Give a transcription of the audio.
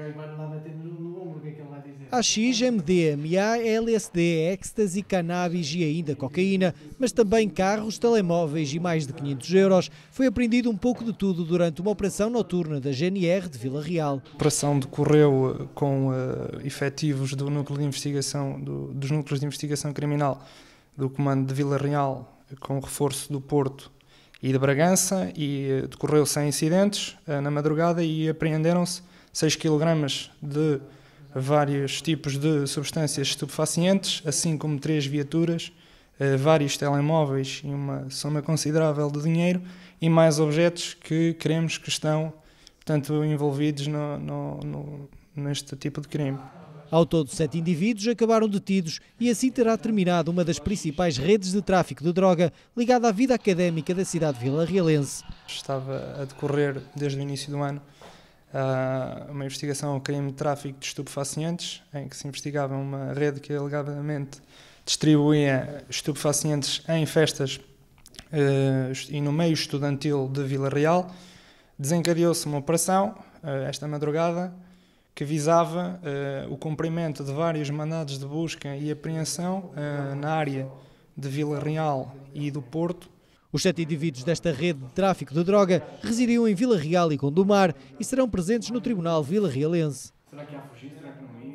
A vai lá bater é LSD, êxtase, cannabis e ainda cocaína, mas também carros, telemóveis e mais de 500 euros. Foi apreendido um pouco de tudo durante uma operação noturna da GNR de Vila Real. A operação decorreu eh, com uh, efetivos do núcleo de investigação, do, dos núcleos de investigação criminal do comando de Vila Real, com reforço do Porto e de Bragança, e eh, decorreu sem incidentes na madrugada e apreenderam-se 6 kg de vários tipos de substâncias estupefacientes, assim como três viaturas, eh, vários telemóveis e uma soma considerável de dinheiro e mais objetos que queremos que estão portanto, envolvidos no, no, no, neste tipo de crime. Ao todo, sete indivíduos acabaram detidos e assim terá terminado uma das principais redes de tráfico de droga ligada à vida académica da cidade vila-realense. Estava a decorrer desde o início do ano uma investigação ao crime de tráfico de estupefacientes, em que se investigava uma rede que alegadamente distribuía estupefacientes em festas uh, e no meio estudantil de Vila Real. Desencadeou-se uma operação, uh, esta madrugada, que visava eh, o cumprimento de vários mandados de busca e apreensão na área de Vila Real e do Porto, os sete indivíduos desta rede de tráfico de droga residiam em Vila Real e Condomar e serão presentes no Tribunal Vila Realense. Será que há fugir? Será que não é?